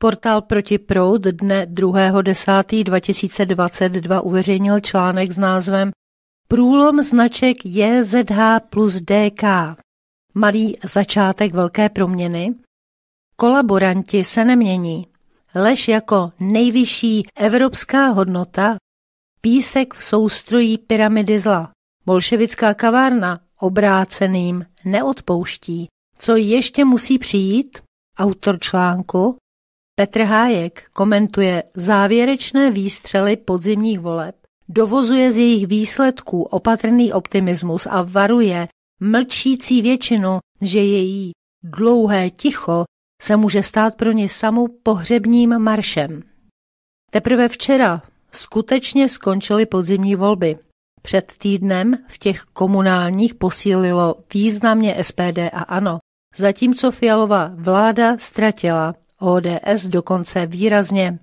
Portál Proti proud dne 2.10.2022 uveřejnil článek s názvem Průlom značek JZH plus DK. Malý začátek velké proměny. Kolaboranti se nemění. Lež jako nejvyšší evropská hodnota. Písek v soustrojí pyramidy zla. Bolševická kavárna obráceným neodpouští. Co ještě musí přijít? Autor článku Petr Hájek komentuje závěrečné výstřely podzimních voleb, dovozuje z jejich výsledků opatrný optimismus a varuje mlčící většinu, že její dlouhé ticho se může stát pro ně samou pohřebním maršem. Teprve včera skutečně skončily podzimní volby. Před týdnem v těch komunálních posílilo významně SPD a ANO, zatímco Fialová vláda ztratila ODS dokonce výrazně.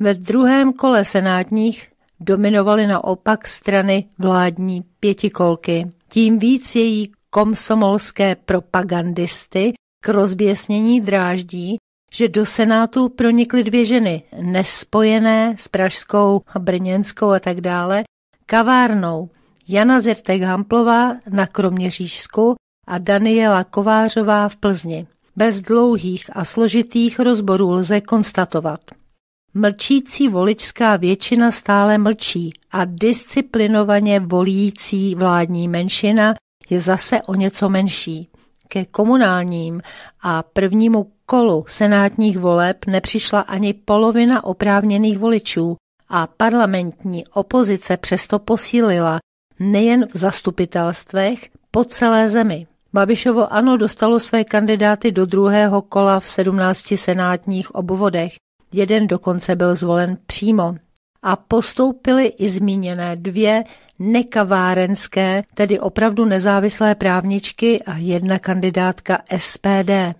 Ve druhém kole senátních dominovaly naopak strany vládní pětikolky. Tím víc její komsomolské propagandisty k rozběsnění dráždí, že do Senátu pronikly dvě ženy, nespojené s Pražskou, Brněnskou a tak dále, kavárnou Jana Zirtek-Hamplová na Kroměřížsku a Daniela Kovářová v Plzni. Bez dlouhých a složitých rozborů lze konstatovat. Mlčící voličská většina stále mlčí a disciplinovaně volící vládní menšina je zase o něco menší. Ke komunálním a prvnímu kolu senátních voleb nepřišla ani polovina oprávněných voličů a parlamentní opozice přesto posílila nejen v zastupitelstvech po celé zemi. Babišovo ano dostalo své kandidáty do druhého kola v 17 senátních obvodech. Jeden dokonce byl zvolen přímo. A postoupily i zmíněné dvě nekavárenské, tedy opravdu nezávislé právničky a jedna kandidátka SPD.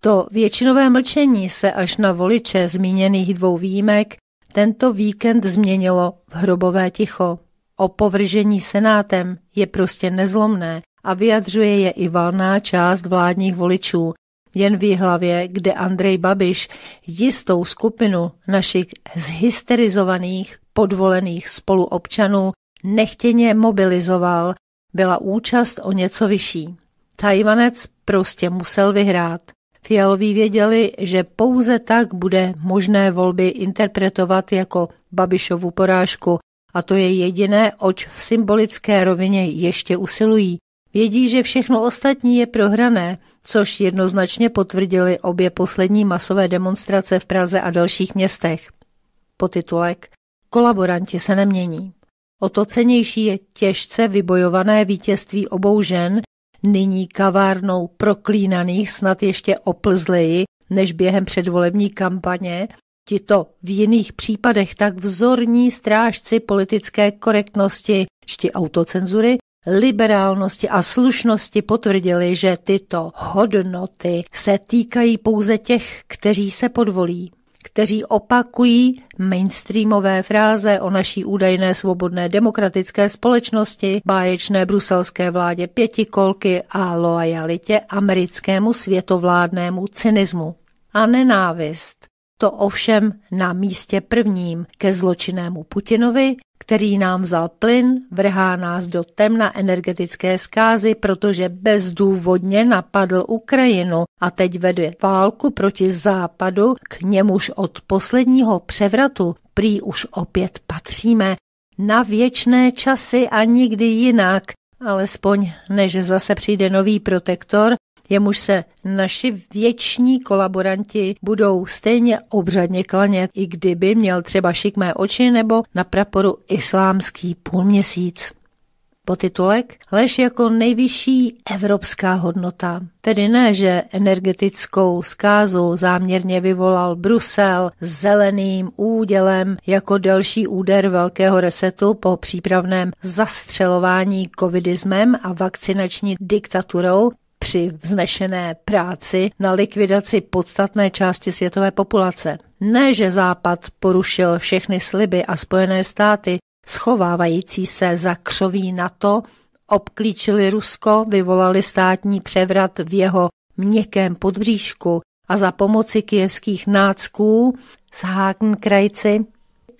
To většinové mlčení se až na voliče zmíněných dvou výjimek tento víkend změnilo v hrobové ticho. Opovržení senátem je prostě nezlomné a vyjadřuje je i valná část vládních voličů. Jen v hlavě, kde Andrej Babiš jistou skupinu našich zhysterizovaných, podvolených spoluobčanů nechtěně mobilizoval, byla účast o něco vyšší. Tajvanec prostě musel vyhrát. Fialoví věděli, že pouze tak bude možné volby interpretovat jako Babišovu porážku a to je jediné, oč v symbolické rovině ještě usilují. Vědí, že všechno ostatní je prohrané, což jednoznačně potvrdili obě poslední masové demonstrace v Praze a dalších městech. Potitulek Kolaboranti se nemění. O to cenější je těžce vybojované vítězství obou žen, nyní kavárnou proklínaných snad ještě oplzleji než během předvolební kampaně, tito v jiných případech tak vzorní strážci politické korektnosti šti autocenzury liberálnosti a slušnosti potvrdili, že tyto hodnoty se týkají pouze těch, kteří se podvolí kteří opakují mainstreamové fráze o naší údajné svobodné demokratické společnosti, báječné bruselské vládě pětikolky a loajalitě americkému světovládnému cynismu. A nenávist. To ovšem na místě prvním ke zločinnému Putinovi, který nám vzal plyn, vrhá nás do temna energetické skázy, protože bezdůvodně napadl Ukrajinu a teď vede válku proti západu, k němuž od posledního převratu prý už opět patříme na věčné časy a nikdy jinak, alespoň než zase přijde nový protektor jemuž se naši věční kolaboranti budou stejně obřadně klanět, i kdyby měl třeba šikmé oči nebo na praporu islámský půlměsíc. Potitulek lež jako nejvyšší evropská hodnota. Tedy ne, že energetickou zkázu záměrně vyvolal Brusel zeleným údělem jako delší úder velkého resetu po přípravném zastřelování covidismem a vakcinační diktaturou, při vznešené práci na likvidaci podstatné části světové populace. Ne, že Západ porušil všechny sliby a Spojené státy, schovávající se za křoví NATO, obklíčili Rusko, vyvolali státní převrat v jeho měkkém podbříšku a za pomoci kijevských nácků s krajci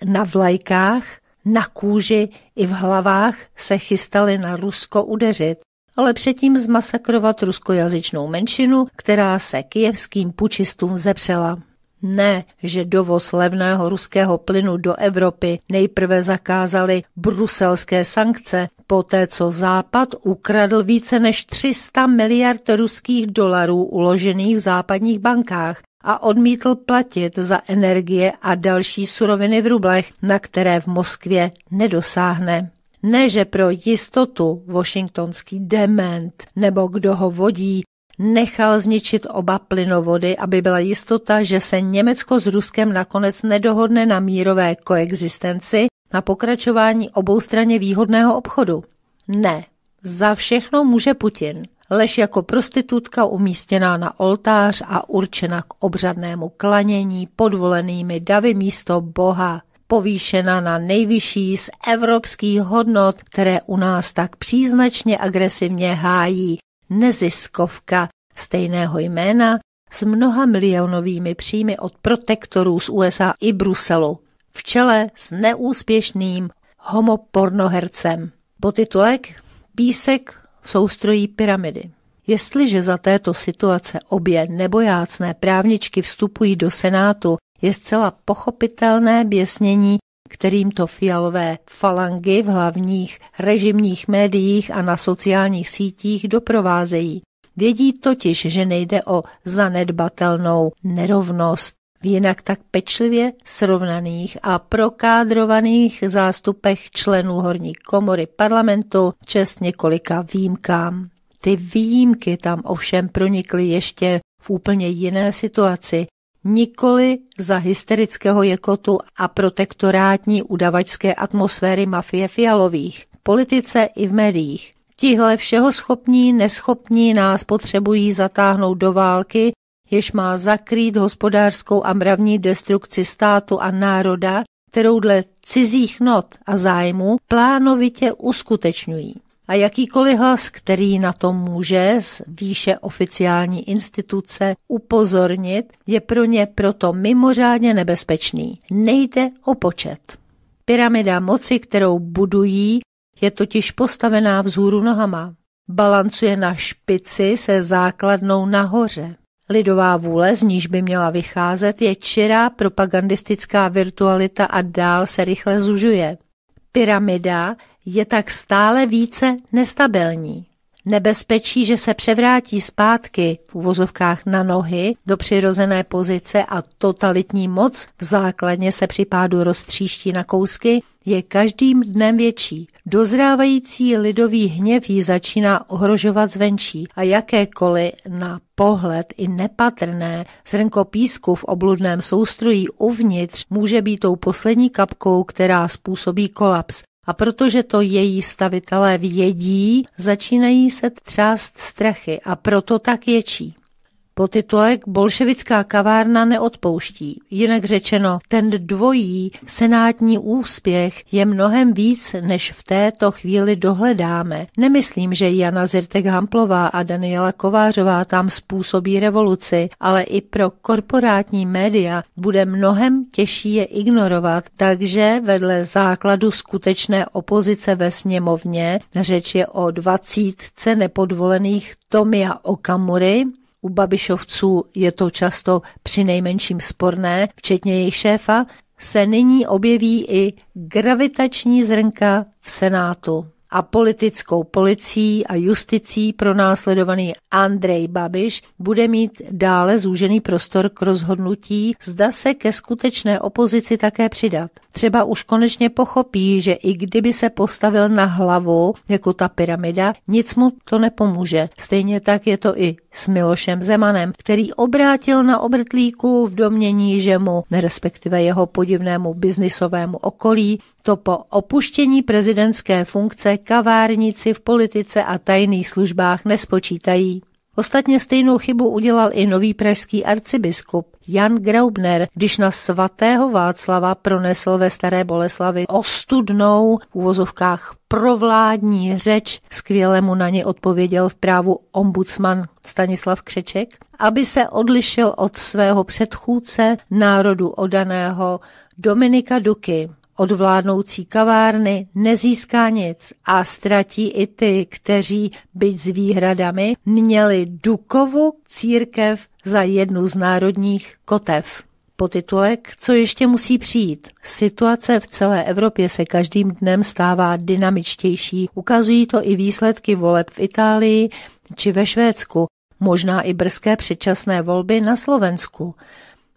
na vlajkách, na kůži i v hlavách se chystali na Rusko udeřit ale předtím zmasakrovat ruskojazyčnou menšinu, která se kijevským pučistům zepřela. Ne, že dovoz levného ruského plynu do Evropy nejprve zakázali bruselské sankce, poté co Západ ukradl více než 300 miliard ruských dolarů uložených v západních bankách a odmítl platit za energie a další suroviny v rublech, na které v Moskvě nedosáhne. Ne, že pro jistotu washingtonský dement nebo kdo ho vodí, nechal zničit oba plynovody, aby byla jistota, že se Německo s Ruskem nakonec nedohodne na mírové koexistenci na pokračování oboustranně výhodného obchodu. Ne, za všechno může Putin, lež jako prostitutka umístěná na oltář a určena k obřadnému klanění podvolenými davy místo Boha povýšena na nejvyšší z evropských hodnot, které u nás tak příznačně agresivně hájí neziskovka stejného jména s mnoha milionovými příjmy od protektorů z USA i Bruselu v čele s neúspěšným homopornohercem. Potitulek Písek soustrojí pyramidy. Jestliže za této situace obě nebojácné právničky vstupují do Senátu je zcela pochopitelné běsnění, kterým to fialové falangy v hlavních režimních médiích a na sociálních sítích doprovázejí. Vědí totiž, že nejde o zanedbatelnou nerovnost v jinak tak pečlivě srovnaných a prokádrovaných zástupech členů horní komory parlamentu čest několika výjimkám. Ty výjimky tam ovšem pronikly ještě v úplně jiné situaci, nikoli za hysterického jekotu a protektorátní udavačské atmosféry mafie Fialových, politice i v médiích. Tihle všeho schopní, neschopní nás potřebují zatáhnout do války, jež má zakrýt hospodářskou a mravní destrukci státu a národa, kterou dle cizích not a zájmu plánovitě uskutečňují a jakýkoliv hlas, který na to může z výše oficiální instituce upozornit, je pro ně proto mimořádně nebezpečný. Nejde o počet. Pyramida moci, kterou budují, je totiž postavená vzhůru nohama. Balancuje na špici se základnou nahoře. Lidová vůle, z níž by měla vycházet, je čirá propagandistická virtualita a dál se rychle zužuje. Pyramida je tak stále více nestabilní. Nebezpečí, že se převrátí zpátky v uvozovkách na nohy do přirozené pozice a totalitní moc v základně se při pádu roztříští na kousky, je každým dnem větší. Dozrávající lidový hněv ji začíná ohrožovat zvenčí a jakékoliv na pohled i nepatrné zrnko písku v obludném soustrojí uvnitř může být tou poslední kapkou, která způsobí kolaps a protože to její stavitelé vědí, začínají se třást strachy a proto tak ječí. Potitulek Bolševická kavárna neodpouští. Jinak řečeno, ten dvojí senátní úspěch je mnohem víc, než v této chvíli dohledáme. Nemyslím, že Jana Zirtek Hamplová a Daniela Kovářová tam způsobí revoluci, ale i pro korporátní média bude mnohem těžší je ignorovat, takže vedle základu skutečné opozice ve sněmovně, řeč je o dvacítce nepodvolených Tomia Okamury, u Babišovců je to často při nejmenším sporné, včetně jejich šéfa, se nyní objeví i gravitační zrnka v Senátu a politickou policií a justicí pro následovaný Andrej Babiš bude mít dále zúžený prostor k rozhodnutí, zda se ke skutečné opozici také přidat. Třeba už konečně pochopí, že i kdyby se postavil na hlavu, jako ta pyramida, nic mu to nepomůže. Stejně tak je to i s Milošem Zemanem, který obrátil na obrtlíku v domění, že mu, respektive jeho podivnému biznisovému okolí, to po opuštění prezidentské funkce kavárníci v politice a tajných službách nespočítají. Ostatně stejnou chybu udělal i nový pražský arcibiskup Jan Graubner, když na svatého Václava pronesl ve Staré Boleslavi ostudnou v úvozovkách provládní řeč. Skvěle mu na ně odpověděl v právu ombudsman Stanislav Křeček, aby se odlišil od svého předchůdce národu odaného Dominika Duky od vládnoucí kavárny nezíská nic a ztratí i ty, kteří, byť s výhradami, měli Dukovu církev za jednu z národních kotev. Potitulek Co ještě musí přijít? Situace v celé Evropě se každým dnem stává dynamičtější. Ukazují to i výsledky voleb v Itálii či ve Švédsku, možná i brzké předčasné volby na Slovensku.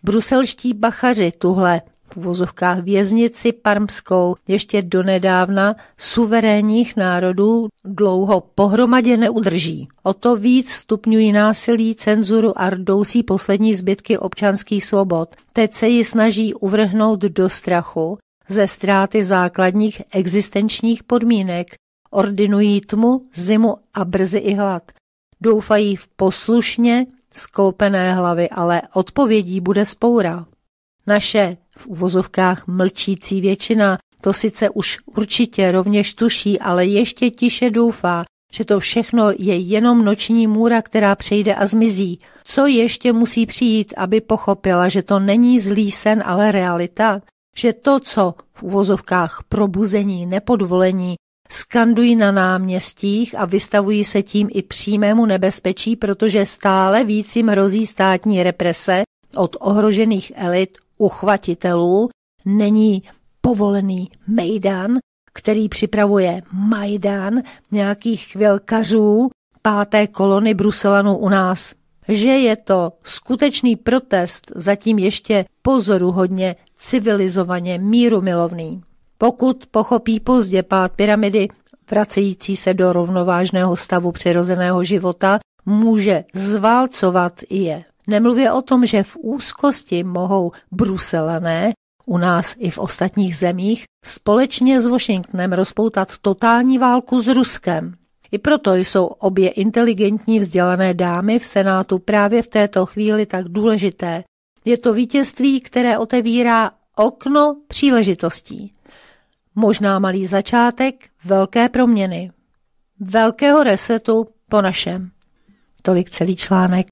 Bruselští bachaři tuhle uvozovkách věznici parmskou, ještě donedávna suverénních národů dlouho pohromadě neudrží. O to víc stupňují násilí, cenzuru a rdousí poslední zbytky občanských svobod. Teď se ji snaží uvrhnout do strachu, ze ztráty základních existenčních podmínek, ordinují tmu, zimu a brzy i hlad. Doufají v poslušně skoupené hlavy, ale odpovědí bude spoura. Naše v uvozovkách mlčící většina, to sice už určitě rovněž tuší, ale ještě tiše doufá, že to všechno je jenom noční můra, která přejde a zmizí. Co ještě musí přijít, aby pochopila, že to není zlý sen, ale realita? Že to, co v uvozovkách probuzení, nepodvolení, skandují na náměstích a vystavují se tím i přímému nebezpečí, protože stále víc jim hrozí státní represe od ohrožených elit, uchvatitelů není povolený Mejdan, který připravuje Majdan nějakých chvilkařů páté kolony Bruselanu u nás. Že je to skutečný protest, zatím ještě pozoru hodně civilizovaně mírumilovný. Pokud pochopí pozdě pád pyramidy, vracející se do rovnovážného stavu přirozeného života, může zválcovat i je. Nemluvě o tom, že v úzkosti mohou Bruselané, u nás i v ostatních zemích, společně s Washingtonem rozpoutat totální válku s Ruskem. I proto jsou obě inteligentní vzdělané dámy v Senátu právě v této chvíli tak důležité. Je to vítězství, které otevírá okno příležitostí. Možná malý začátek velké proměny. Velkého resetu po našem. Tolik celý článek.